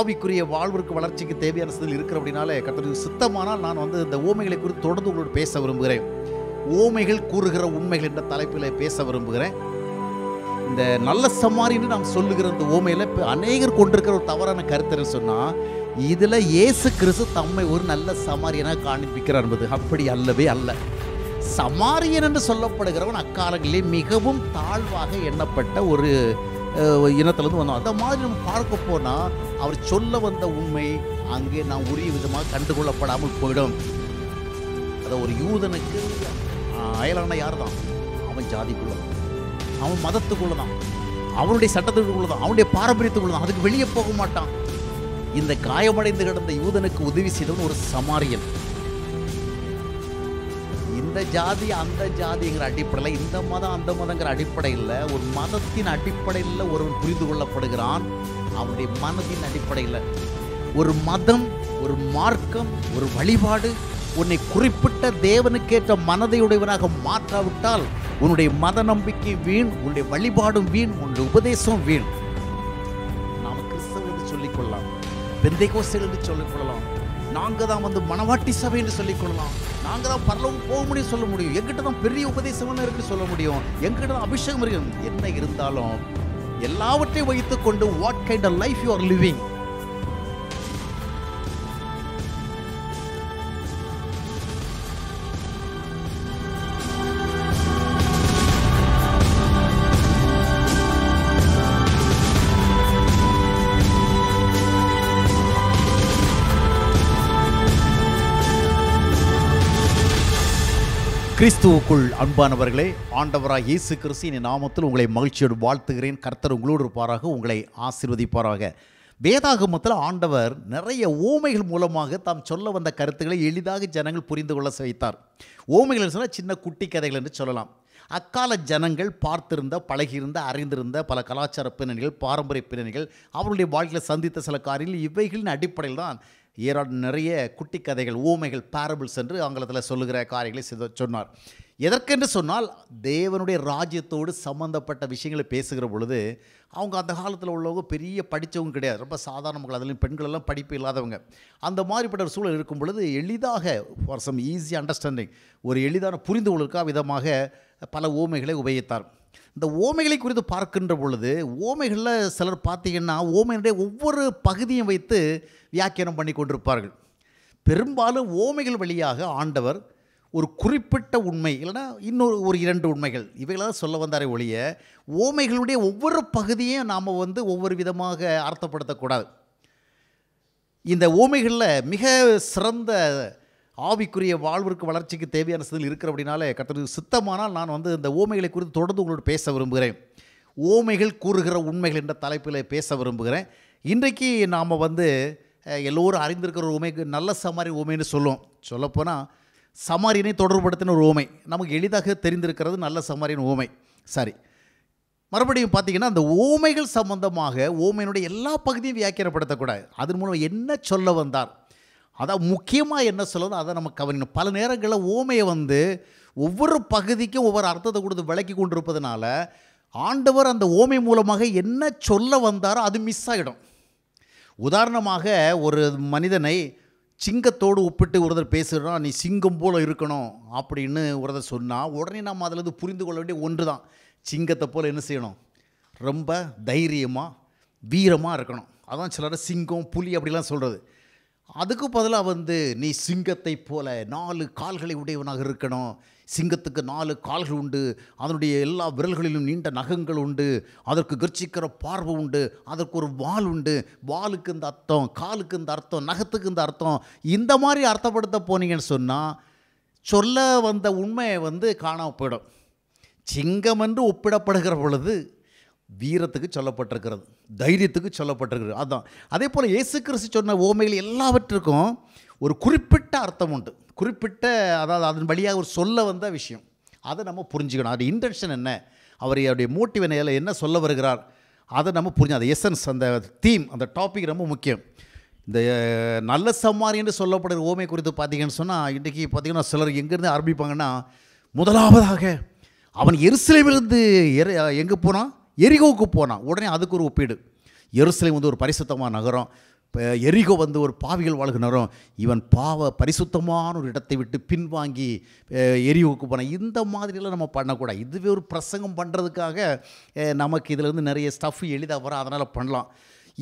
ஆவிக்குரிய வாழ்விற்கு வளர்ச்சிக்கு தேவையான சிதில் இருக்கிற அப்படின்னாலே கத்தருக்கு சித்தமானால் நான் வந்து இந்த ஓமைகளை குறித்து தொடர்ந்து உங்களோட பேச விரும்புகிறேன் ஓமைகள் கூறுகிற உண்மைகள் என்ற தலைப்பில் பேச விரும்புகிறேன் இந்த நல்ல சமாரின்னு நாம் சொல்லுகிற இந்த ஓமையில் இப்போ அநேகர் கொண்டிருக்கிற ஒரு தவறான கருத்துன்னு சொன்னால் இதில் இயேசு கிறிஸ்து தம்மை ஒரு நல்ல சமாரியனாக காண்பிக்கிறார் என்பது அப்படி அல்லவே அல்ல சமாரியன் என்று சொல்லப்படுகிறவன் அக்காலங்களிலே மிகவும் தாழ்வாக எண்ணப்பட்ட ஒரு இனத்துலேருந்து வந்தோம் அந்த மாதிரி நம்ம பார்க்க போனால் அவர் சொல்ல வந்த உண்மை அங்கே நாம் உரிய விதமாக கண்டுகொள்ளப்படாமல் போயிடும் அதை ஒரு யூதனுக்கு அயலான யார் தான் அவன் ஜாதிக்குள்ள தான் அவன் மதத்துக்குள்ள தான் அவனுடைய சட்டத்துக்குள்ள தான் அவனுடைய பாரம்பரியத்துக்குள்ள தான் அதுக்கு வெளியே போக மாட்டான் இந்த காயமடைந்து கிடந்த யூதனுக்கு உதவி செய்தவன் ஒரு சமாரியன் ஜாதி அந்த ஜாதிங்கிற அடிப்படையில் இந்த மதம் அந்த மதங்கிற அடிப்படையில் ஒரு மதத்தின் அடிப்படையில் ஒருவன் புரிந்து கொள்ளப்படுகிறான் அவனுடைய மனதின் அடிப்படையில் ஒரு மதம் ஒரு மார்க்கம் ஒரு வழிபாடு உன்னை குறிப்பிட்ட தேவனுக்கேற்ற மனதையுடையவனாக மாற்றாவிட்டால் உன்னுடைய மத நம்பிக்கை வீண் உன்னுடைய வழிபாடும் வீண் உன்னுடைய உபதேசம் வீண் நாம் கிறிஸ்தவ என்று சொல்லிக்கொள்ளலாம் பெந்தைகோசல் என்று சொல்லிக்கொள்ளலாம் நாங்கள் தான் வந்து மனவாட்டி சபை என்று சொல்லிக்கொள்ளலாம் நாங்கள் தான் பரலவும் போக முடியும் சொல்ல முடியும் எங்கிட்ட தான் பெரிய உபதேசம்னு இருக்கு சொல்ல முடியும் எங்கிட்ட தான் அபிஷேகம் இருக்கு என்ன இருந்தாலும் எல்லாவற்றையும் வைத்துக்கொண்டு what kind of life you are living கிறிஸ்துவுக்குள் அன்பானவர்களே ஆண்டவராக இயேசு கிறிஸ்தின் நாமத்தில் உங்களை மகிழ்ச்சியோடு வாழ்த்துகிறேன் கர்த்தர் உங்களோடு இருப்பாராக உங்களை ஆசிர்வதிப்பாராக வேதாகமத்தில் ஆண்டவர் நிறைய ஓமைகள் மூலமாக தாம் சொல்ல வந்த கருத்துக்களை எளிதாக ஜனங்கள் புரிந்து கொள்ள செய்தார் ஓமைகள் சொன்னால் சின்ன குட்டி கதைகள் என்று சொல்லலாம் அக்கால ஜனங்கள் பார்த்திருந்த பழகியிருந்த அறிந்திருந்த பல கலாச்சார பின்னணிகள் பாரம்பரிய பின்னணிகள் அவருடைய வாழ்க்கையில் சந்தித்த சில காரியங்கள் இவைகளின் அடிப்படையில் தான் ஈரோடு நிறைய குட்டி கதைகள் ஊமைகள் பாரபிள்ஸ் என்று ஆங்கிலத்தில் சொல்லுகிற காரியங்களை சொன்னார் எதற்கென்று சொன்னால் தேவனுடைய ராஜ்யத்தோடு சம்மந்தப்பட்ட விஷயங்களை பேசுகிற பொழுது அவங்க அந்த காலத்தில் உள்ளவங்க பெரிய படித்தவங்க கிடையாது ரொம்ப சாதாரண மக்கள் அதுலேயும் பெண்களெல்லாம் படிப்பு இல்லாதவங்க அந்த மாதிரிப்பட்ட ஒரு சூழல் இருக்கும் பொழுது எளிதாக ஃபார் சம் ஈஸி அண்டர்ஸ்டாண்டிங் ஒரு எளிதான புரிந்து கொள்ளுக்கா விதமாக பல ஊமைகளை உபயோகித்தார் இந்த ஓமைகளை குறித்து பார்க்கின்ற பொழுது ஓமைகளில் சிலர் பார்த்தீங்கன்னா ஓமையினுடைய ஒவ்வொரு பகுதியும் வைத்து வியாக்கியானம் பண்ணி கொண்டிருப்பார்கள் பெரும்பாலும் ஓமைகள் வழியாக ஆண்டவர் ஒரு குறிப்பிட்ட உண்மை இல்லைனா இன்னொரு ஒரு இரண்டு உண்மைகள் இவைகளாக சொல்ல வந்தாரே ஒழிய ஓமைகளுடைய ஒவ்வொரு பகுதியும் நாம் வந்து ஒவ்வொரு விதமாக அர்த்தப்படுத்தக்கூடாது இந்த ஓமைகளில் மிக சிறந்த ஆவிக்குரிய வாழ்விற்கு வளர்ச்சிக்கு தேவையான சிதில் இருக்கிற அப்படின்னாலே கத்தருக்கு சுத்தமானால் நான் வந்து இந்த ஓமைகளை குறித்து தொடர்ந்து உங்களோட பேச விரும்புகிறேன் ஓமைகள் கூறுகிற உண்மைகள் என்ற தலைப்பில் பேச விரும்புகிறேன் இன்றைக்கு நாம் வந்து எல்லோரும் அறிந்திருக்கிற ஒரு உமைக்கு நல்ல சமாரி உமைன்னு சொல்லுவோம் சொல்லப்போனால் சமாரியனை தொடர்புபடுத்தின ஒரு உமை நமக்கு எளிதாக தெரிந்திருக்கிறது நல்ல சமாரின் உமை சரி மறுபடியும் பார்த்திங்கன்னா அந்த ஓமைகள் சம்பந்தமாக ஓமையினுடைய எல்லா பகுதியும் வியாக்கியப்படுத்தக்கூடாது அதன் மூலம் என்ன சொல்ல வந்தார் அதான் முக்கியமாக என்ன சொல்லணும் அதை நம்ம கவனிக்கணும் பல நேரங்களில் ஓமையை வந்து ஒவ்வொரு பகுதிக்கும் ஒவ்வொரு அர்த்தத்தை கொடுத்து விளக்கி கொண்டிருப்பதனால ஆண்டவர் அந்த ஓமை மூலமாக என்ன சொல்ல வந்தாரோ அது மிஸ் ஆகிடும் உதாரணமாக ஒரு மனிதனை சிங்கத்தோடு ஒப்பிட்டு ஒருத்தர் பேசுகிறனா நீ சிங்கம் போல் இருக்கணும் அப்படின்னு ஒருத்தர் சொன்னால் உடனே நம்ம அதிலிருந்து புரிந்து கொள்ள வேண்டிய ஒன்று தான் சிங்கத்தை போல் என்ன செய்யணும் ரொம்ப தைரியமாக வீரமாக இருக்கணும் அதான் சிலர் சிங்கம் புலி அப்படிலாம் சொல்கிறது அதுக்கு பதிலாக வந்து நீ சிங்கத்தை போல நாலு கால்களை உடையவனாக இருக்கணும் சிங்கத்துக்கு நாலு கால்கள் உண்டு அதனுடைய எல்லா விரல்களிலும் நீண்ட நகங்கள் உண்டு அதற்கு கர்ச்சிக்கிற பார்வை உண்டு அதற்கு ஒரு வால் உண்டு வாலுக்கு இந்த அர்த்தம் காலுக்கு இந்த அர்த்தம் நகத்துக்கு இந்த அர்த்தம் இந்த மாதிரி அர்த்தப்படுத்த போனீங்கன்னு சொன்னால் சொல்ல வந்த உண்மையை வந்து காணாமல் போயிடும் சிங்கம் என்று ஒப்பிடப்படுகிற பொழுது வீரத்துக்கு சொல்லப்பட்டிருக்கிறது தைரியத்துக்கு சொல்லப்பட்டிருக்கிறது அதுதான் அதே போல் இயேசு கிறிஸ்து சொன்ன ஓமைகள் எல்லாவற்றுக்கும் ஒரு குறிப்பிட்ட அர்த்தம் உண்டு குறிப்பிட்ட அதாவது அதன் வழியாக ஒரு சொல்ல வந்த விஷயம் அதை நம்ம புரிஞ்சுக்கணும் அது இன்டென்ஷன் என்ன அவர் அவருடைய மோட்டிவ் என்ன என்ன சொல்ல வருகிறார் அதை நம்ம புரிஞ்சு அந்த எசன்ஸ் அந்த தீம் அந்த டாபிக் ரொம்ப முக்கியம் இந்த நல்ல சம்மாரி என்று சொல்லப்படுற ஓமை குறித்து பார்த்தீங்கன்னு சொன்னால் இன்றைக்கி பார்த்தீங்கன்னா சிலர் எங்கேருந்து ஆரம்பிப்பாங்கன்னா முதலாவதாக அவன் எருசலேமிலிருந்து எரு எங்கே போனான் எரிகோவுக்கு போனான் உடனே அதுக்கு ஒரு ஒப்பீடு எருசலேம் வந்து ஒரு பரிசுத்தமான நகரம் இப்போ எரிகோ வந்து ஒரு பாவிகள் வாழ்கிறோம் இவன் பாவ பரிசுத்தமான ஒரு இடத்தை விட்டு பின்வாங்கி எரிகோவுக்கு போனான் இந்த மாதிரியெல்லாம் நம்ம பண்ணக்கூடாது இதுவே ஒரு பிரசங்கம் பண்ணுறதுக்காக நமக்கு இதில் வந்து நிறைய ஸ்டஃப் எளிதாக வரும் அதனால் பண்ணலாம்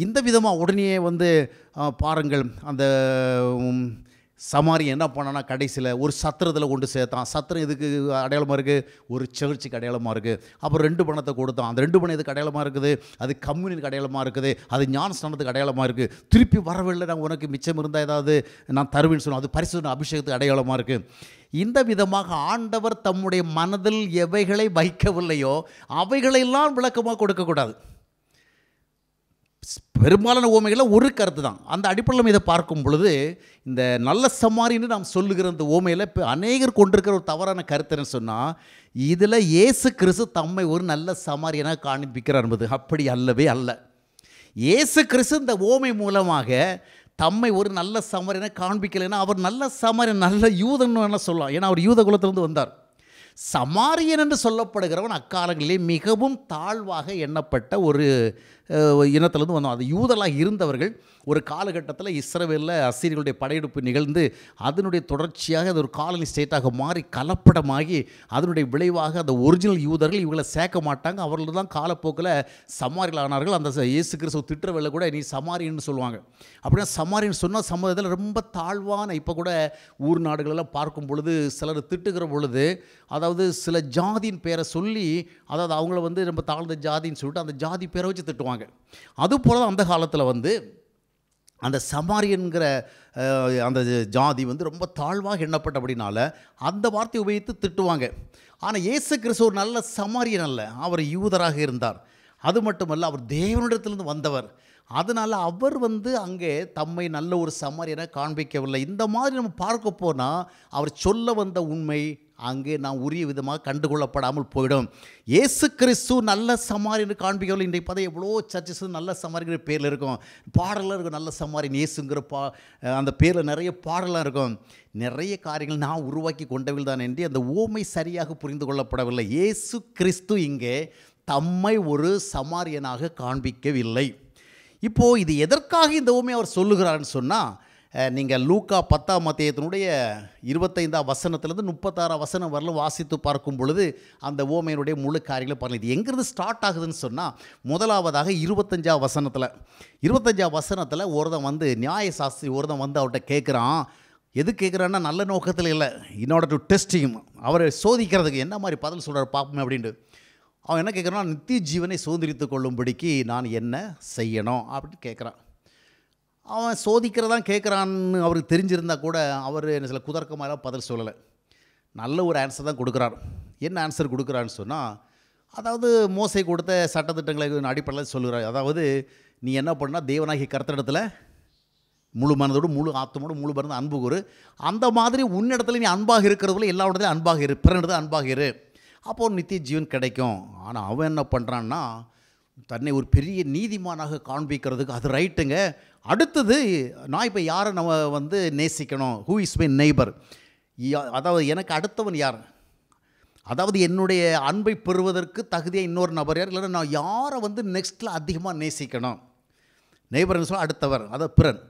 இந்த விதமாக உடனே வந்து பாருங்கள் அந்த சமாரி என்ன பண்ணனா கடைசியில் ஒரு சத்திரத்தில் கொண்டு சேர்த்தான் சத்திரம் இதுக்கு அடையாளமாக இருக்குது ஒரு சர்ச்சுக்கு அடையாளமாக இருக்குது அப்புறம் ரெண்டு பணத்தை கொடுத்தான் அந்த ரெண்டு பணம் இதுக்கு அடையாளமாக இருக்குது அது கம்யூனிக்கு அடையாளமாக இருக்குது அது ஞான ஸ்தானத்துக்கு அடையாளமாக இருக்குது திருப்பி வரவில்லை நான் உனக்கு மிச்சம் இருந்தால் ஏதாவது நான் தருவேன்னு சொல்லுவேன் அது பரிசுன அபிஷேகத்துக்கு அடையாளமாக இருக்குது இந்த விதமாக ஆண்டவர் தம்முடைய மனதில் எவைகளை வைக்கவில்லையோ அவைகளெல்லாம் விளக்கமாக கொடுக்கக்கூடாது பெரும்பாலான ஓமைகளில் ஒரு கருத்து தான் அந்த அடிப்படையில் இதை பார்க்கும் பொழுது இந்த நல்ல சமாரின்னு நாம் சொல்லுகிற அந்த ஓமையில் இப்போ அநேகர் கொண்டிருக்கிற ஒரு தவறான கருத்துன்னு சொன்னால் இதில் ஏசு கிறிஸ்து தம்மை ஒரு நல்ல சமாரியனாக காண்பிக்கிறார் என்பது அப்படி அல்லவே அல்ல ஏசு கிறிஸ்து இந்த ஓமை மூலமாக தம்மை ஒரு நல்ல சமரனை காண்பிக்கலைன்னா அவர் நல்ல சமரன் நல்ல யூதன் என்ன சொல்லலாம் ஏன்னா அவர் யூத குலத்திலிருந்து வந்தார் சமாரியன் என்று சொல்லப்படுகிறவன் அக்காலங்களிலே மிகவும் தாழ்வாக எண்ணப்பட்ட ஒரு இனத்திலேருந்து வந்தோம் அது யூதலாக இருந்தவர்கள் ஒரு காலகட்டத்தில் இஸ்ரவேலில் அசிரியர்களுடைய படையெடுப்பு நிகழ்ந்து அதனுடைய தொடர்ச்சியாக அது ஒரு காலனி ஸ்டேட்டாக மாறி கலப்படமாகி அதனுடைய விளைவாக அந்த ஒரிஜினல் யூதர்கள் இவங்களை சேர்க்க மாட்டாங்க அவர்கள் தான் காலப்போக்கில் சமாரிகள் ஆனார்கள் அந்த இயேசு கிறிஸ்துவ திட்டுறவில் கூட நீ சமாரின்னு சொல்லுவாங்க அப்படின்னா சமாரின்னு சொன்னால் சமூகத்தில் ரொம்ப தாழ்வான இப்போ கூட ஊர் நாடுகளெல்லாம் பார்க்கும் பொழுது சிலர் திட்டுகிற பொழுது அதாவது சில ஜாதியின் பேரை சொல்லி அதாவது அவங்கள வந்து ரொம்ப தாழ்ந்த ஜாதின்னு சொல்லிட்டு அந்த ஜாதி பேரை வச்சு திட்டுவாங்க சொல்லுவாங்க அதுபோல் அந்த காலத்தில் வந்து அந்த சமாரியன்கிற அந்த ஜாதி வந்து ரொம்ப தாழ்வாக எண்ணப்பட்ட அப்படின்னால அந்த வார்த்தையை உபயோகித்து திட்டுவாங்க ஆனால் இயேசு கிறிஸ்து ஒரு நல்ல சமாரியன் அல்ல அவர் யூதராக இருந்தார் அது மட்டுமல்ல அவர் தேவனிடத்திலிருந்து வந்தவர் அதனால் அவர் வந்து அங்கே தம்மை நல்ல ஒரு சமாரியனை காண்பிக்கவில்லை இந்த மாதிரி நம்ம பார்க்க போனால் அவர் சொல்ல வந்த உண்மை அங்கே நாம் உரிய விதமாக கண்டுகொள்ளப்படாமல் போயிடும் ஏசு கிறிஸ்து நல்ல சமாரின்னு காண்பிக்கவில்லை இன்றைக்கு பார்த்தா எவ்வளோ சர்ச்சஸ் நல்ல சமாரிங்கிற பேரில் இருக்கும் பாடலாம் இருக்கும் நல்ல சமாரின் இயேசுங்கிற பா அந்த பேரில் நிறைய பாடலாம் இருக்கும் நிறைய காரியங்கள் நான் உருவாக்கி கொண்டவில் தான் என்று அந்த ஓமை சரியாக புரிந்து கொள்ளப்படவில்லை இயேசு கிறிஸ்து இங்கே தம்மை ஒரு சமாரியனாக காண்பிக்கவில்லை இப்போது இது எதற்காக இந்த ஓமை அவர் சொல்லுகிறார்னு சொன்னால் நீங்கள் லூக்கா பத்தாம் மத்தியத்தினுடைய இருபத்தைந்தாம் வசனத்துலேருந்து முப்பத்தாறாம் வசனம் வரல வாசித்து பார்க்கும் பொழுது அந்த ஓமையினுடைய முழு காரியங்களை பாருங்கள் இது எங்கேருந்து ஸ்டார்ட் ஆகுதுன்னு சொன்னால் முதலாவதாக இருபத்தஞ்சாம் வசனத்தில் இருபத்தஞ்சாம் வசனத்தில் ஒருத்தன் வந்து நியாயசாஸ்திரி ஒருத்தன் வந்து அவர்கிட்ட கேட்குறான் எது கேட்குறான்னா நல்ல நோக்கத்தில் இல்லை இன்னோட டு டெஸ்டிங் அவரை சோதிக்கிறதுக்கு என்ன மாதிரி பதில் சொல்கிறார் பார்ப்போமே அப்படின்ட்டு அவன் என்ன கேட்குறான் நித்திய ஜீவனை சுதந்திரித்து கொள்ளும்படிக்கு நான் என்ன செய்யணும் அப்படின்னு கேட்குறான் அவன் சோதிக்கிறதான் கேட்குறான்னு அவருக்கு தெரிஞ்சிருந்தால் கூட அவர் என்ன சில குதர்க்கமாக பதில் சொல்லலை நல்ல ஒரு ஆன்சர் தான் கொடுக்குறார் என்ன ஆன்சர் கொடுக்குறான்னு சொன்னால் அதாவது மோசை கொடுத்த சட்டத்திட்டங்களை அடிப்படையில் சொல்லுகிறார் அதாவது நீ என்ன பண்ணால் தேவனாகி கர்த்தடத்தில் முழு மனதோடு முழு ஆத்தமோடு முழு மருந்து அன்பு கூறு அந்த மாதிரி உன்னிடத்துல நீ அன்பாக இருக்கிறது போல எல்லா இடத்துலையும் அன்பாக இரு பிறனிடத்தில் அன்பாக இரு அப்போது நித்திய ஜீவன் கிடைக்கும் ஆனால் அவன் என்ன பண்ணுறான்னா தன்னை ஒரு பெரிய நீதிமானாக காண்பிக்கிறதுக்கு அது ரைட்டுங்க அடுத்தது நான் இப்போ யாரை நம்ம வந்து நேசிக்கணும் ஹூ இஸ் மை நெய்பர் அதாவது எனக்கு அடுத்தவன் யார் அதாவது என்னுடைய அன்பை பெறுவதற்கு தகுதியாக இன்னொரு நபர் யார் இல்லைன்னா நான் யாரை வந்து நெக்ஸ்ட்டில் அதிகமாக நேசிக்கணும் நெய்பர்னு சொல்ல அடுத்தவர் அதாவது பிறன்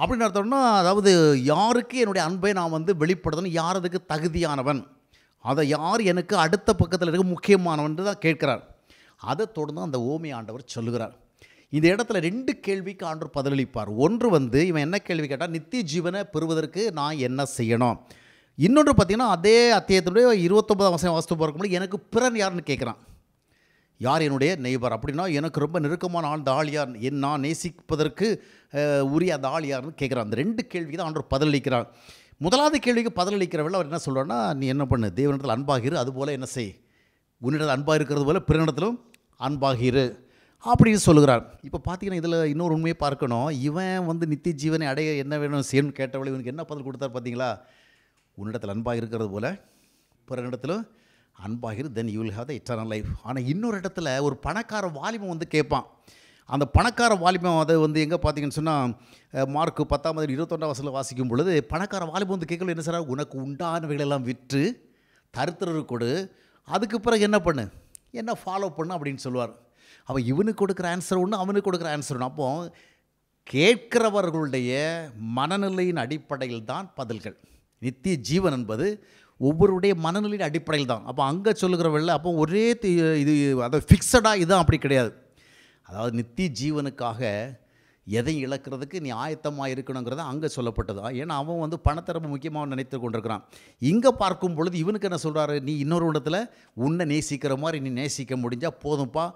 அப்படின்னு அர்த்தம்னா அதாவது யாருக்கு என்னுடைய அன்பை நான் வந்து வெளிப்படுத்தணும் யார் அதுக்கு தகுதியானவன் அதை யார் எனக்கு அடுத்த பக்கத்தில் இருக்க முக்கியமானவன் தான் கேட்குறார் அதை தொடர்ந்து அந்த ஓமி ஆண்டவர் சொல்லுகிறார் இந்த இடத்துல ரெண்டு கேள்விக்கு ஆண்டவர் பதிலளிப்பார் ஒன்று வந்து இவன் என்ன கேள்வி கேட்டால் நித்திய ஜீவனை பெறுவதற்கு நான் என்ன செய்யணும் இன்னொன்று பார்த்தீங்கன்னா அதே அத்தியத்தினுடைய இருபத்தொம்பதாம் வசதி வாசித்து பார்க்கும்போது எனக்கு பிறன் யாருன்னு கேட்குறான் யார் என்னுடைய நெய்பர் அப்படின்னா எனக்கு ரொம்ப நெருக்கமான ஆள் இந்த ஆள் யார் என் நான் நேசிப்பதற்கு உரிய அந்த ஆள் யார்னு கேட்குறான் அந்த ரெண்டு கேள்விக்கு தான் ஆண்டவர் பதிலளிக்கிறார் முதலாவது கேள்விக்கு பதிலளிக்கிறவர்கள் அவர் என்ன சொல்கிறான்னா நீ என்ன பண்ணு தேவனிடத்தில் அன்பாகிரு அதுபோல் என்ன செய் உன்னிடத்தில் அன்பாக இருக்கிறது போல் பிறனிடத்திலும் அன்பாகிரு அப்படின்னு சொல்லுகிறார் இப்போ பார்த்தீங்கன்னா இதில் இன்னொரு உண்மையை பார்க்கணும் இவன் வந்து நித்தி ஜீவனை அடைய என்ன வேணும் செய்யணும்னு கேட்டவளை இவனுக்கு என்ன பதில் கொடுத்தார் பார்த்தீங்களா உன்னிடத்தில் அன்பாக இருக்கிறது போல் பிற இடத்துல அன்பாகிரு then you will have the eternal life ஆனால் இன்னொரு இடத்துல ஒரு பணக்கார வாலிபம் வந்து கேட்பான் அந்த பணக்கார வாலிபம் அதை வந்து எங்கே பார்த்தீங்கன்னு சொன்னால் மார்க் பத்தாம் இருபத்தொண்டாம் இருபத்தொன்றாம் வசதியில் வாசிக்கும் பொழுது பணக்கார வாலிபம் வந்து கேட்கல என்ன சார் உனக்கு உண்டானவைகளெல்லாம் விற்று தருத்திரரு கொடு அதுக்கு பிறகு என்ன பண்ணு என்ன ஃபாலோ பண்ண அப்படின்னு சொல்லுவார் அவள் இவனுக்கு கொடுக்குற ஆன்சர் ஒன்று அவனுக்கு கொடுக்குற ஆன்சர் ஒன்று அப்போ கேட்கிறவர்களுடைய மனநிலையின் அடிப்படையில் தான் பதில்கள் நித்திய ஜீவன் என்பது ஒவ்வொருடைய மனநிலையின் அடிப்படையில் தான் அப்போ அங்கே சொல்லுகிறவர்கள் அப்போ ஒரே இது அதை ஃபிக்ஸடாக இதுதான் அப்படி கிடையாது அதாவது நித்திய ஜீவனுக்காக எதை இழக்கிறதுக்கு நீ ஆயத்தமாக இருக்கணுங்கிறத அங்கே சொல்லப்பட்டது ஏன்னா அவன் வந்து பணத்தரப்பு முக்கியமாக நினைத்து கொண்டிருக்கிறான் இங்கே பார்க்கும் பொழுது இவனுக்கு என்ன சொல்கிறாரு நீ இன்னொரு இடத்துல உன்னை நேசிக்கிற மாதிரி நீ நேசிக்க முடிஞ்சால் போதும்ப்பா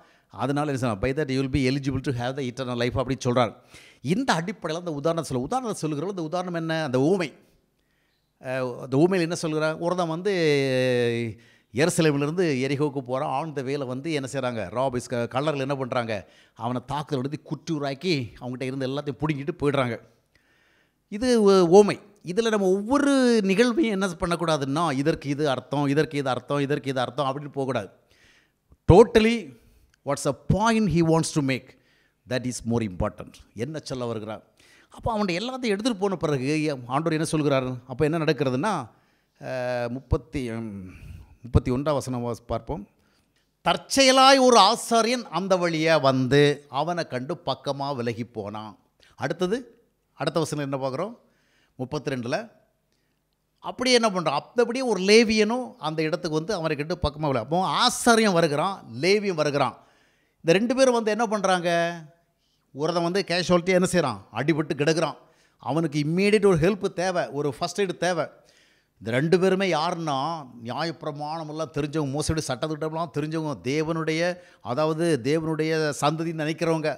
அதனால் என்ன by that you will be eligible to have the eternal life அப்படின்னு சொல்கிறார் இந்த அடிப்படையில் அந்த உதாரணம் சொல்ல உதாரணத்தை சொல்லுகிறோம் அந்த உதாரணம் என்ன அந்த ஊமை அந்த ஊமையில் என்ன சொல்கிறார் ஒருதான் வந்து எருசலேமிலிருந்து எரிகோவுக்கு போகிறான் ஆன் த வேலை வந்து என்ன செய்கிறாங்க ராபிஸ் கலரில் என்ன பண்ணுறாங்க அவனை தாக்குதல் எடுத்து குற்றூராக்கி அவங்ககிட்ட இருந்து எல்லாத்தையும் பிடுங்கிட்டு போயிடுறாங்க இது ஓமை இதில் நம்ம ஒவ்வொரு நிகழ்வையும் என்ன பண்ணக்கூடாதுன்னா இதற்கு இது அர்த்தம் இதற்கு இது அர்த்தம் இதற்கு இது அர்த்தம் அப்படின்னு போகக்கூடாது totally what's a point he wants to make that is more important என்ன சொல்ல வருகிறார் அப்போ அவன்கிட்ட எல்லாத்தையும் எடுத்துகிட்டு போன பிறகு ஆண்டோர் என்ன சொல்கிறாரு அப்போ என்ன நடக்கிறதுனா முப்பத்தி முப்பத்தி ஒன்றாம் வசனம் பார்ப்போம் தற்செயலாய் ஒரு ஆசாரியன் அந்த வழியாக வந்து அவனை கண்டு பக்கமாக விலகி போனான் அடுத்தது அடுத்த வசனம் என்ன பார்க்குறோம் முப்பத்தி ரெண்டில் அப்படியே என்ன பண்ணுறான் அப்படியே ஒரு லேவியனும் அந்த இடத்துக்கு வந்து அவனை கண்டு பக்கமாக விலகி அப்போ ஆசாரியம் வருகிறான் லேவியம் வருகிறான் இந்த ரெண்டு பேரும் வந்து என்ன பண்ணுறாங்க உரதம் வந்து கேஷுவாலிட்டியாக என்ன செய்கிறான் அடிபட்டு கிடக்கிறான் அவனுக்கு இம்மீடியட் ஒரு ஹெல்ப்பு தேவை ஒரு ஃபஸ்ட் எய்டு தேவை இந்த ரெண்டு பேருமே யாருன்னா நியாயப்பிரமாணமெல்லாம் தெரிஞ்சவங்க மோசடி சட்டத்திட்டம்லாம் தெரிஞ்சவங்க தேவனுடைய அதாவது தேவனுடைய சந்ததின்னு நினைக்கிறவங்க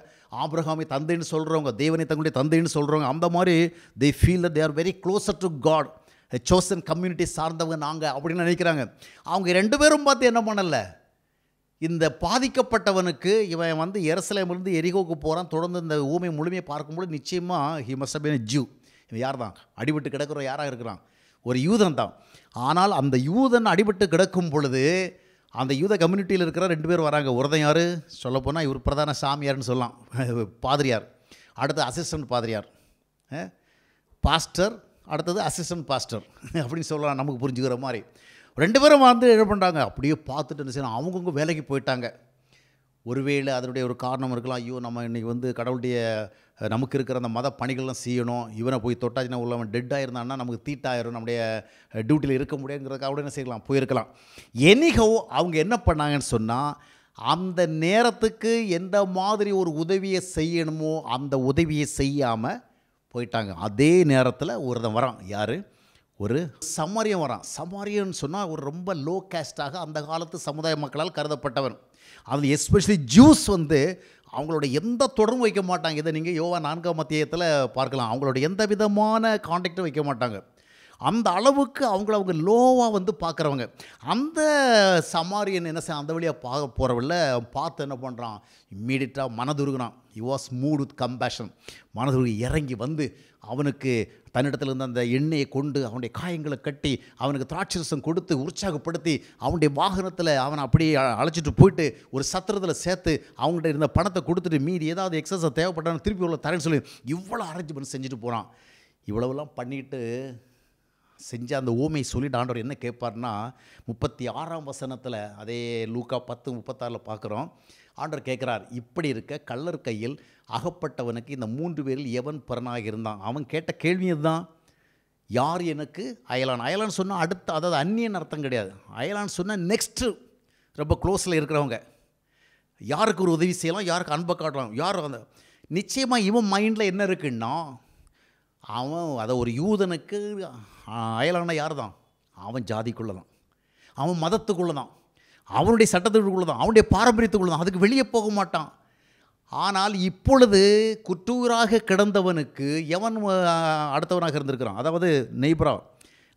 ஆப்ரஹாமி தந்தைன்னு சொல்கிறவங்க தேவனை தங்களுடைய தந்தைன்னு சொல்கிறவங்க அந்த மாதிரி they feel they are very closer to God chosen community சார்ந்தவங்க நாங்கள் அப்படின்னு நினைக்கிறாங்க அவங்க ரெண்டு பேரும் பார்த்து என்ன பண்ணலை இந்த பாதிக்கப்பட்டவனுக்கு இவன் வந்து எரசலேமிலிருந்து எரிகோக்கு போகிறான் தொடர்ந்து இந்த ஊமை முழுமையை பார்க்கும்போது நிச்சயமாக ஹி மஸ்டபின் ஜூ இவன் யார் தான் அடிபட்டு கிடக்கிற யாராக இருக்கிறான் ஒரு யூதன் தான் ஆனால் அந்த யூதன் அடிபட்டு கிடக்கும் பொழுது அந்த யூத கம்யூனிட்டியில் இருக்கிற ரெண்டு பேர் வராங்க உரதம் யார் சொல்லப்போனால் இவர் பிரதான சாமியார்னு சொல்லலாம் பாதிரியார் அடுத்து அசிஸ்டன்ட் பாதிரியார் பாஸ்டர் அடுத்தது அசிஸ்டன்ட் பாஸ்டர் அப்படின்னு சொல்லலாம் நமக்கு புரிஞ்சுக்கிற மாதிரி ரெண்டு பேரும் வந்து என்ன பண்ணுறாங்க அப்படியே பார்த்துட்டு என்ன செய்யணும் அவங்கவுங்க வேலைக்கு போயிட்டாங்க ஒருவேளை அதனுடைய ஒரு காரணம் இருக்கலாம் ஐயோ நம்ம இன்றைக்கி வந்து கடவுளுடைய நமக்கு இருக்கிற அந்த மத பணிகள்லாம் செய்யணும் இவனை போய் தொட்டாச்சுன்னா உள்ளவன் டெட்டாக இருந்தான்னா நமக்கு தீட்டாயிரும் நம்முடைய டியூட்டியில் இருக்க முடியுங்கிறதுக்கு அவட என்ன செய்யலாம் போயிருக்கலாம் எனிகோ அவங்க என்ன பண்ணாங்கன்னு சொன்னால் அந்த நேரத்துக்கு எந்த மாதிரி ஒரு உதவியை செய்யணுமோ அந்த உதவியை செய்யாமல் போயிட்டாங்க அதே நேரத்தில் ஒருத்தன் வரான் யார் ஒரு சமாரியம் வரான் சமாரியன்னு சொன்னால் ஒரு ரொம்ப லோ கேஸ்டாக அந்த காலத்து சமுதாய மக்களால் கருதப்பட்டவன் அதில் எஸ்பெஷலி ஜூஸ் வந்து அவங்களோட எந்த தொடர்பும் வைக்க மாட்டாங்க இதை நீங்கள் யோவா நான்காம் மத்தியத்தில் பார்க்கலாம் அவங்களோட எந்த விதமான காண்டாக்டும் வைக்க மாட்டாங்க அந்த அளவுக்கு அவங்கள அவங்க லோவாக வந்து பார்க்குறவங்க அந்த சமாரியன் என்ன செய்ய அந்த வழியாக பார்க்க போகிறவில்ல பார்த்து என்ன பண்ணுறான் இம்மீடியட்டாக மனதுருகுனான் you was moved with compassion மனதுருகி இறங்கி வந்து அவனுக்கு தன்னிடத்தில் இருந்த அந்த எண்ணெயை கொண்டு அவனுடைய காயங்களை கட்டி அவனுக்கு திராட்சரசம் கொடுத்து உற்சாகப்படுத்தி அவனுடைய வாகனத்தில் அவனை அப்படியே அழைச்சிட்டு போயிட்டு ஒரு சத்திரத்தில் சேர்த்து அவங்ககிட்ட இருந்த பணத்தை கொடுத்துட்டு மீதி ஏதாவது எக்ஸசைஸ் தேவைப்பட்டான்னு திருப்பி உள்ள தரேன்னு சொல்லி இவ்வளோ அரேஞ்ச்மெண்ட் செஞ்சுட்டு போகிறான் இவ்வளவுலாம் பண்ணிட்டு செஞ்ச அந்த ஊமை சொல்லி ஆண்டவர் என்ன கேட்பார்னா முப்பத்தி ஆறாம் வசனத்தில் அதே லூக்கா பத்து முப்பத்தாறில் பார்க்குறோம் ஆண்டர் கேட்குறார் இப்படி இருக்க கள்ளர் கையில் அகப்பட்டவனுக்கு இந்த மூன்று பேரில் எவன் பிறனாக இருந்தான் அவன் கேட்ட கேள்வி இதுதான் யார் எனக்கு அயலான் அயலான் சொன்னால் அடுத்த அதாவது அந்நியன் அர்த்தம் கிடையாது அயலான் சொன்னால் நெக்ஸ்ட்டு ரொம்ப க்ளோஸில் இருக்கிறவங்க யாருக்கு ஒரு உதவி செய்யலாம் யாருக்கு அன்பை காட்டலாம் யார் அந்த நிச்சயமாக இவன் மைண்டில் என்ன இருக்குன்னா அவன் அதை ஒரு யூதனுக்கு அயலான யார் தான் அவன் ஜாதிக்குள்ளே தான் அவன் மதத்துக்குள்ளே தான் அவனுடைய சட்டத்துக்குள்ளே தான் அவனுடைய பாரம்பரியத்துக்குள்ளே தான் அதுக்கு வெளியே போக மாட்டான் ஆனால் இப்பொழுது குற்றூராக கிடந்தவனுக்கு எவன் அடுத்தவனாக இருந்திருக்கிறான் அதாவது நெய்பரா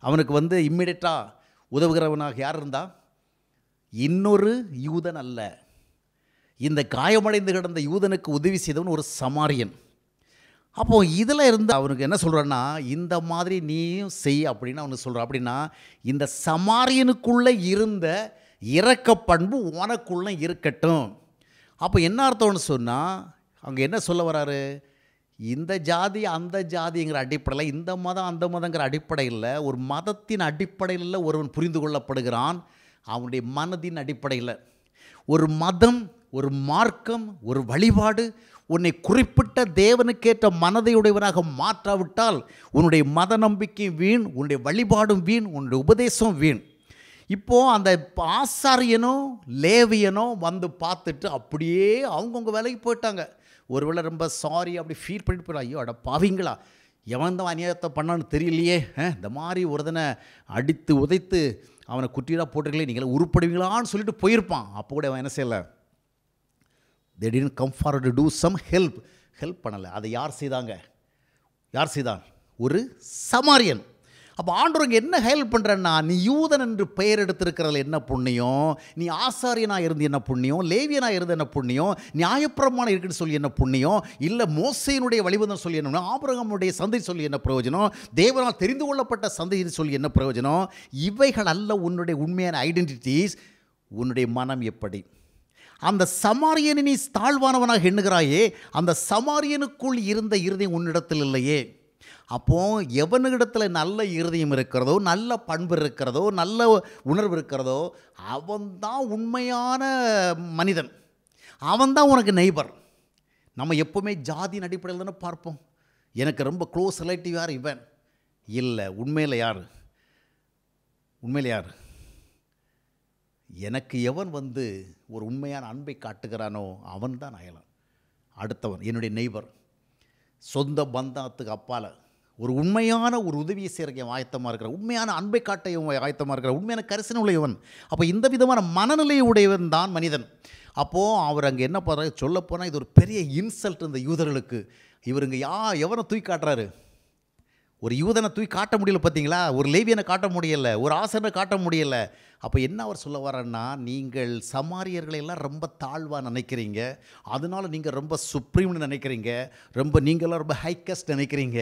அவனுக்கு வந்து இம்மிடியட்டாக உதவுகிறவனாக யார் இருந்தா இன்னொரு யூதன் அல்ல இந்த காயமடைந்து கிடந்த யூதனுக்கு உதவி செய்தவன் ஒரு சமாரியன் அப்போது இதில் இருந்து அவனுக்கு என்ன சொல்கிறன்னா இந்த மாதிரி நீயும் செய் அப்படின்னு அவனுக்கு சொல்கிறான் அப்படின்னா இந்த சமாரியனுக்குள்ளே இருந்த இறக்க பண்பு உனக்குள்ளே இருக்கட்டும் அப்போ என்ன அர்த்தம்னு சொன்னால் அவங்க என்ன சொல்ல வராரு இந்த ஜாதி அந்த ஜாதிங்கிற அடிப்படையில் இந்த மதம் அந்த மதங்கிற அடிப்படையில் ஒரு மதத்தின் அடிப்படையில் ஒருவன் புரிந்து கொள்ளப்படுகிறான் அவனுடைய மனதின் அடிப்படையில் ஒரு மதம் ஒரு மார்க்கம் ஒரு வழிபாடு உன்னை குறிப்பிட்ட தேவனுக்கேற்ற மனதையுடையவனாக மாற்றாவிட்டால் உன்னுடைய மத நம்பிக்கையும் வீண் உன்னுடைய வழிபாடும் வீண் உன்னுடைய உபதேசம் வீண் இப்போது அந்த ஆசாரியனோ லேவியனோ வந்து பார்த்துட்டு அப்படியே அவங்கவுங்க வேலைக்கு போயிட்டாங்க ஒருவேளை ரொம்ப சாரி அப்படி ஃபீல் பண்ணிட்டு போயிடலாம் ஐயோ அட பாவீங்களா எவன் தான் அநியாயத்தை பண்ணான்னு தெரியலையே இந்த மாதிரி ஒருதனை அடித்து உதைத்து அவனை குட்டியெல்லாம் போட்டிருக்கலையே நீங்களே உருப்படுவீங்களான்னு சொல்லிட்டு போயிருப்பான் அப்போ கூட அவன் என்ன செய்யலை they didn't come for to do some help help பண்ணலை அதை யார் செய்தாங்க யார் செய்தான் ஒரு சமாரியன் அப்போ ஆண்டவருக்கு என்ன ஹெல்ப் பண்ணுறன்னா நீ யூதன் என்று பெயர் எடுத்திருக்கிறதுல என்ன புண்ணியம் நீ ஆசாரியனாக இருந்து என்ன புண்ணியம் லேவியனாக இருந்து என்ன புண்ணியம் நியாயப்பிரமாணம் இருக்குன்னு சொல்லி என்ன புண்ணியம் இல்லை மோசையினுடைய வழிவந்தம் சொல்லி என்ன ஆபரகமுடைய சந்தை சொல்லி என்ன பிரயோஜனம் தேவனால் தெரிந்து கொள்ளப்பட்ட சந்தைன்னு சொல்லி என்ன பிரயோஜனம் இவைகள் அல்ல உன்னுடைய உண்மையான ஐடென்டிட்டிஸ் உன்னுடைய மனம் எப்படி அந்த சமாரியனை நீ தாழ்வானவனாக எண்ணுகிறாயே அந்த சமாரியனுக்குள் இருந்த இருதயம் உன்னிடத்தில் இல்லையே அப்போ எவனிடத்தில் நல்ல இருதயம் இருக்கிறதோ நல்ல பண்பு இருக்கிறதோ நல்ல உணர்வு இருக்கிறதோ அவன்தான் உண்மையான மனிதன் அவன்தான் உனக்கு நெய்பர் நம்ம எப்போவுமே ஜாதியின் அடிப்படையில் தானே பார்ப்போம் எனக்கு ரொம்ப க்ளோஸ் ரிலேட்டிவ் யார் இவன் இல்லை உண்மையில் யார் உண்மையில் யார் எனக்கு எவன் வந்து ஒரு உண்மையான அன்பை காட்டுகிறானோ அவன் தான் அயலன் அடுத்தவன் என்னுடைய நெய்பர் சொந்த பந்தத்துக்கு அப்பால் ஒரு உண்மையான ஒரு உதவியை செய்கிற ஆயத்தமாக இருக்கிற உண்மையான அன்பை காட்ட இவன் ஆயத்தமாக இருக்கிற உண்மையான கரிசன உடையவன் அப்போ இந்த விதமான மனநிலை உடையவன் தான் மனிதன் அப்போது அவர் அங்கே என்ன பண்ணுறாரு சொல்லப்போனால் இது ஒரு பெரிய இன்சல்ட் இந்த யூதர்களுக்கு இவருங்க யா எவனை தூக்கி காட்டுறாரு ஒரு யூதனை தூக்கி காட்ட முடியல பார்த்தீங்களா ஒரு லேவியனை காட்ட முடியல ஒரு ஆசனை காட்ட முடியல அப்போ என்ன அவர் சொல்ல வரேன்னா நீங்கள் சமாரியர்களை எல்லாம் ரொம்ப தாழ்வாக நினைக்கிறீங்க அதனால் நீங்கள் ரொம்ப சுப்ரீம்னு நினைக்கிறீங்க ரொம்ப நீங்களாம் ரொம்ப ஹைக்கஸ்ட் நினைக்கிறீங்க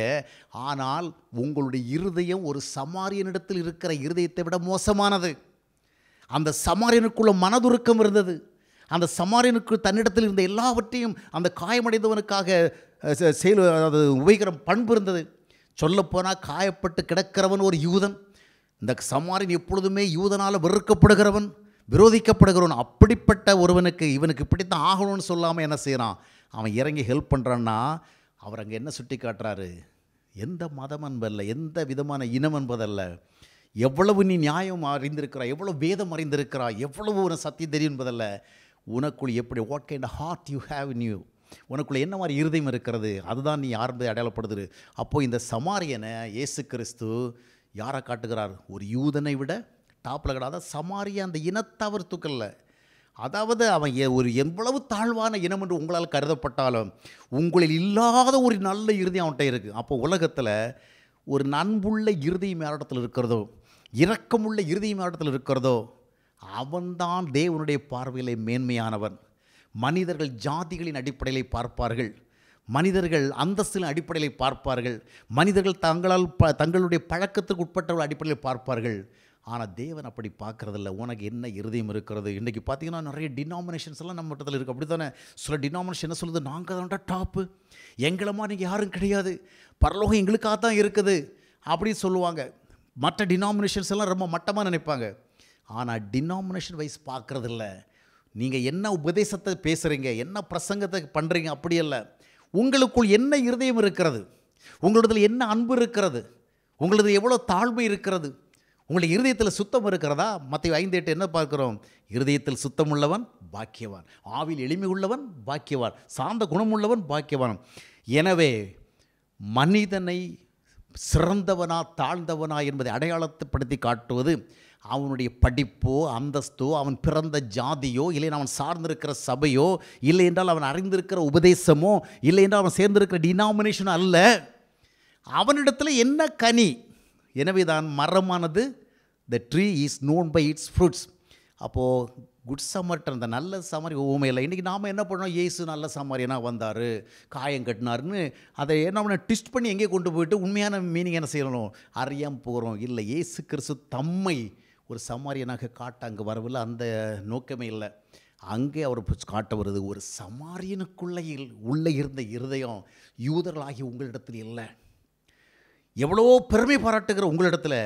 ஆனால் உங்களுடைய இருதயம் ஒரு சமாரியனிடத்தில் இருக்கிற இருதயத்தை விட மோசமானது அந்த சமாரியனுக்குள்ள மனதுருக்கம் இருந்தது அந்த சமாரியனுக்கு தன்னிடத்தில் இருந்த எல்லாவற்றையும் அந்த காயமடைந்தவனுக்காக செயல் அதாவது உபயோகிக்கிற பண்பு இருந்தது சொல்லப்போனால் காயப்பட்டு கிடக்கிறவன் ஒரு யூதன் இந்த சமாரின் எப்பொழுதுமே யூதனால் வெறுக்கப்படுகிறவன் விரோதிக்கப்படுகிறவன் அப்படிப்பட்ட ஒருவனுக்கு இவனுக்கு இப்படித்தான் ஆகணும்னு சொல்லாமல் என்ன செய்கிறான் அவன் இறங்கி ஹெல்ப் பண்ணுறான்னா அவர் அங்கே என்ன சுட்டி காட்டுறாரு எந்த மதம் என்பதில்லை எந்த விதமான இனம் என்பதல்ல எவ்வளவு நீ நியாயம் அறிந்திருக்கிறாய் எவ்வளோ வேதம் அறிந்திருக்கிறாய் எவ்வளவு உன சத்தியம் தெரியும் என்பதல்ல உனக்குள் எப்படி what kind heart you have in you உனக்குள்ளே என்ன மாதிரி இருதயம் இருக்கிறது அதுதான் நீ யார் அடையாளப்படுது அப்போது இந்த சமாரியனை இயேசு கிறிஸ்து யாரை காட்டுகிறார் ஒரு யூதனை விட டாப்பில் கிடாத சமாரிய அந்த இனத்தவர் தூக்கல்ல அதாவது அவன் ஒரு எவ்வளவு தாழ்வான இனம் என்று உங்களால் கருதப்பட்டாலும் உங்களில் இல்லாத ஒரு நல்ல இறுதி அவன்கிட்ட இருக்குது அப்போ உலகத்தில் ஒரு நண்புள்ள இறுதி யாரிடத்தில் இருக்கிறதோ இரக்கமுள்ள இறுதி யாரிடத்தில் இருக்கிறதோ அவன்தான் தேவனுடைய பார்வையிலே மேன்மையானவன் மனிதர்கள் ஜாதிகளின் அடிப்படையில் பார்ப்பார்கள் மனிதர்கள் அந்தஸ்தின் அடிப்படையில் பார்ப்பார்கள் மனிதர்கள் தங்களால் ப தங்களுடைய பழக்கத்துக்கு உட்பட்டவர்கள் அடிப்படையில் பார்ப்பார்கள் ஆனால் தேவன் அப்படி பார்க்குறதில்ல உனக்கு என்ன இருதயம் இருக்கிறது இன்றைக்கி பார்த்தீங்கன்னா நிறைய டினாமினேஷன்ஸ் எல்லாம் நம்ம இடத்துல இருக்குது அப்படி தானே சில டினாமினேஷன் என்ன சொல்லுது நாங்கள் தான்டா டாப்பு எங்களை மாதிரி யாரும் கிடையாது பரலோகம் எங்களுக்காக தான் இருக்குது அப்படின்னு சொல்லுவாங்க மற்ற டினாமினேஷன்ஸ் எல்லாம் ரொம்ப மட்டமாக நினைப்பாங்க ஆனால் டினாமினேஷன் வைஸ் பார்க்குறதில்லை நீங்கள் என்ன உபதேசத்தை பேசுகிறீங்க என்ன பிரசங்கத்தை பண்ணுறீங்க அப்படி அல்ல உங்களுக்குள் என்ன இருதயம் இருக்கிறது உங்களிடத்தில் என்ன அன்பு இருக்கிறது உங்களது எவ்வளோ தாழ்மை இருக்கிறது உங்களுடைய இருதயத்தில் சுத்தம் இருக்கிறதா மற்ற ஐந்து எட்டு என்ன பார்க்குறோம் இருதயத்தில் சுத்தம் உள்ளவன் பாக்கியவான் ஆவில் எளிமை உள்ளவன் பாக்கியவான் சார்ந்த குணமுள்ளவன் பாக்கியவான் எனவே மனிதனை சிறந்தவனா தாழ்ந்தவனா என்பதை அடையாளத்தைப்படுத்தி காட்டுவது அவனுடைய படிப்போ அந்தஸ்தோ அவன் பிறந்த ஜாதியோ இல்லை அவன் சார்ந்திருக்கிற சபையோ இல்லை என்றால் அவன் அறிந்திருக்கிற உபதேசமோ இல்லை என்றால் அவன் சேர்ந்திருக்கிற டினாமினேஷன் அல்ல அவனிடத்தில் என்ன கனி எனவே தான் மரமானது the tree is known by its fruits அப்போது குட் சமர்ட் அந்த நல்ல சமாரி ஓமையில் இன்றைக்கி நாம் என்ன பண்ணோம் ஏசு நல்ல சமாரியனாக வந்தார் காயம் கட்டினார்னு அதை என்ன பண்ண ட்விஸ்ட் பண்ணி எங்கேயே கொண்டு போயிட்டு உண்மையான மீனிங் என்ன செய்யணும் அறியாமல் போகிறோம் இல்லை ஏசு கிறிஸ்து தம்மை ஒரு சமாரியனாக காட்ட அங்கே வரவில் அந்த நோக்கமே இல்லை அங்கே அவர் காட்ட வருது ஒரு சமாரியனுக்குள்ளையில் உள்ளே இருந்த இருதயம் யூதர்களாகி உங்களிடத்தில் இல்லை எவ்வளோ பெருமை பாராட்டுகிற உங்களிடத்தில்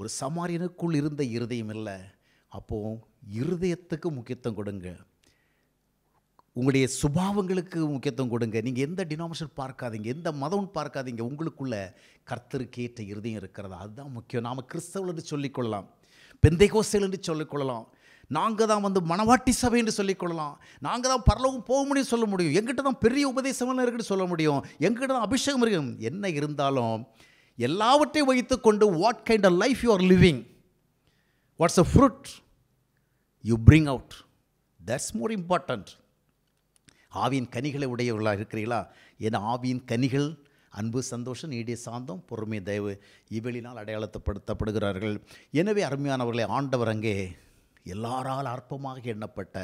ஒரு சமாரியனுக்குள் இருந்த இருதயம் இல்லை அப்போது இருதயத்துக்கு முக்கியத்துவம் கொடுங்க உங்களுடைய சுபாவங்களுக்கு முக்கியத்துவம் கொடுங்க நீங்கள் எந்த டினாமினேஷன் பார்க்காதீங்க எந்த மதம் பார்க்காதீங்க உங்களுக்குள்ள கர்த்தருக்கேற்ற இருதயம் இருக்கிறதா அதுதான் முக்கியம் நாம் கிறிஸ்தவர்கள் என்று சொல்லிக்கொள்ளலாம் பெந்தைகோசைகள் என்று சொல்லிக்கொள்ளலாம் நாங்கள் தான் வந்து மணவாட்டி சபை என்று சொல்லிக்கொள்ளலாம் நாங்கள் தான் பரலவும் போக முடியும் சொல்ல முடியும் எங்கிட்ட தான் பெரிய உபதேசம் இருக்குன்னு சொல்ல முடியும் எங்கிட்ட தான் அபிஷேகம் இருக்கும் என்ன இருந்தாலும் எல்லாவற்றையும் வைத்துக்கொண்டு what kind of life you are living what's a fruit you bring out that's more important ஆவியின் கனிகளை உடையவர்களாக இருக்கிறீர்களா ஏன்னா ஆவியின் கனிகள் அன்பு சந்தோஷம் நீடிய சாந்தம் பொறுமை தயவு இவளினால் அடையாளத்தப்படுத்தப்படுகிறார்கள் எனவே அருமையானவர்களை ஆண்டவர் அங்கே எல்லாரால் அற்பமாக எண்ணப்பட்ட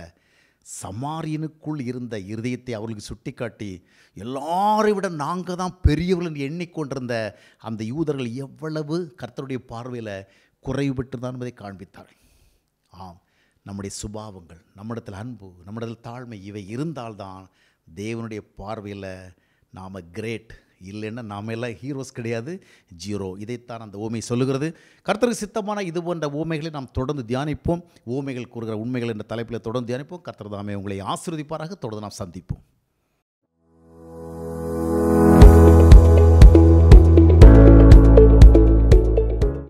சமாரியனுக்குள் இருந்த இருதயத்தை அவர்களுக்கு சுட்டிக்காட்டி எல்லாரை விட நாங்கள் தான் பெரியவர்கள் எண்ணிக்கொண்டிருந்த அந்த யூதர்கள் எவ்வளவு கர்த்தருடைய பார்வையில் குறைவுபட்டு தான் என்பதை காண்பித்தார்கள் ஆம் நம்முடைய சுபாவங்கள் நம்மிடத்தில் அன்பு நம்மிடத்தில் தாழ்மை இவை இருந்தால்தான் தேவனுடைய பார்வையில் நாம் கிரேட் இல்லைன்னா நாம் எல்லாம் ஹீரோஸ் கிடையாது ஜீரோ இதைத்தான் அந்த ஓமை சொல்லுகிறது கர்த்தருக்கு சித்தமான இது போன்ற ஓமைகளை நாம் தொடர்ந்து தியானிப்போம் ஓமைகள் கூறுகிற உண்மைகள் என்ற தலைப்பில் தொடர்ந்து தியானிப்போம் கர்த்தர் தாமே உங்களை ஆசிரியப்பாராக தொடர்ந்து நாம் சந்திப்போம்